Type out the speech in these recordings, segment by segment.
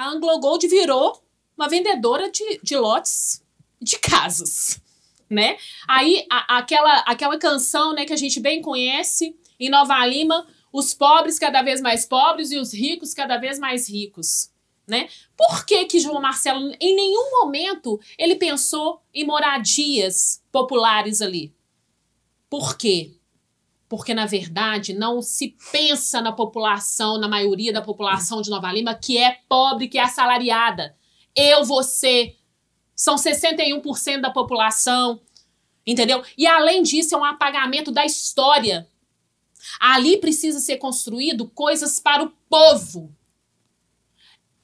a Anglo Gold virou uma vendedora de, de lotes de casas, né? Aí a, aquela aquela canção, né, que a gente bem conhece em Nova Lima, os pobres cada vez mais pobres e os ricos cada vez mais ricos, né? Por que que João Marcelo em nenhum momento ele pensou em moradias populares ali? Por quê? porque na verdade não se pensa na população, na maioria da população de Nova Lima, que é pobre, que é assalariada. Eu, você, são 61% da população, entendeu? E além disso, é um apagamento da história. Ali precisa ser construído coisas para o povo.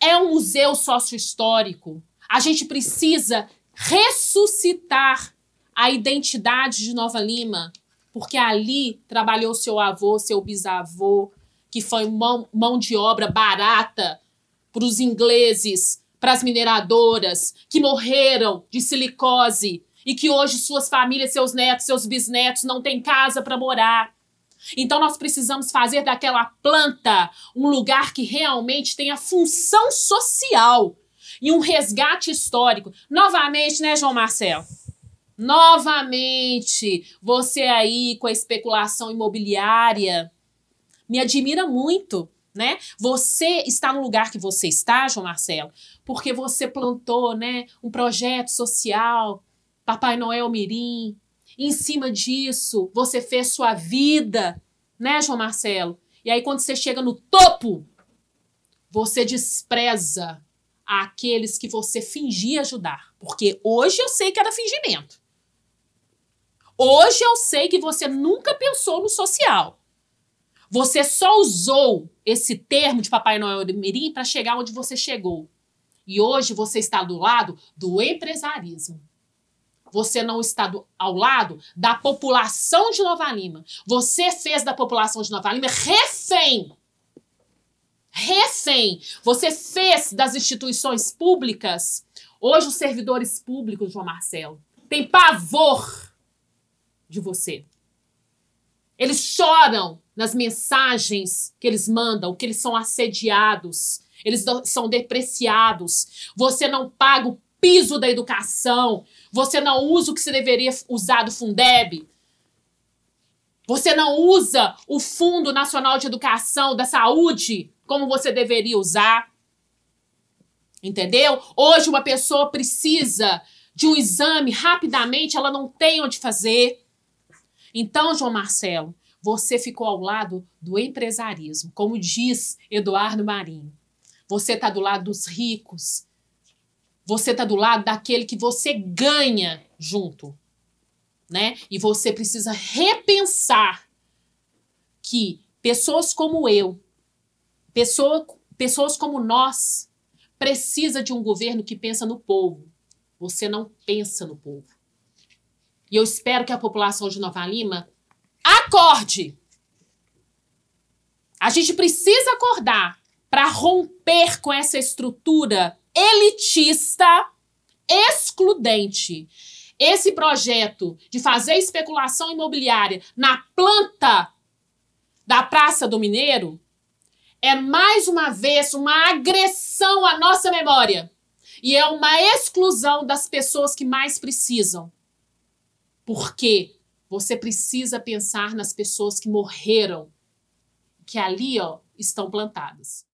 É um museu sócio-histórico. A gente precisa ressuscitar a identidade de Nova Lima porque ali trabalhou seu avô, seu bisavô, que foi mão, mão de obra barata para os ingleses, para as mineradoras, que morreram de silicose e que hoje suas famílias, seus netos, seus bisnetos não têm casa para morar. Então nós precisamos fazer daquela planta um lugar que realmente tenha função social e um resgate histórico. Novamente, né, João Marcelo? Novamente, você aí com a especulação imobiliária, me admira muito, né? Você está no lugar que você está, João Marcelo, porque você plantou, né, um projeto social, Papai Noel Mirim. em cima disso, você fez sua vida, né, João Marcelo? E aí quando você chega no topo, você despreza aqueles que você fingia ajudar, porque hoje eu sei que era fingimento. Hoje eu sei que você nunca pensou no social. Você só usou esse termo de Papai Noel de Mirim para chegar onde você chegou. E hoje você está do lado do empresarismo. Você não está do, ao lado da população de Nova Lima. Você fez da população de Nova Lima refém. Refém. Você fez das instituições públicas. Hoje, os servidores públicos, João Marcelo, têm pavor de você. Eles choram nas mensagens que eles mandam, que eles são assediados, eles são depreciados. Você não paga o piso da educação, você não usa o que você deveria usar do Fundeb. Você não usa o Fundo Nacional de Educação da Saúde como você deveria usar. Entendeu? Hoje uma pessoa precisa de um exame rapidamente, ela não tem onde fazer. Então, João Marcelo, você ficou ao lado do empresarismo, como diz Eduardo Marinho. Você está do lado dos ricos. Você está do lado daquele que você ganha junto, né? E você precisa repensar que pessoas como eu, pessoa, pessoas como nós, precisa de um governo que pensa no povo. Você não pensa no povo. E eu espero que a população de Nova Lima acorde. A gente precisa acordar para romper com essa estrutura elitista, excludente. Esse projeto de fazer especulação imobiliária na planta da Praça do Mineiro é mais uma vez uma agressão à nossa memória e é uma exclusão das pessoas que mais precisam. Porque você precisa pensar nas pessoas que morreram, que ali ó, estão plantadas.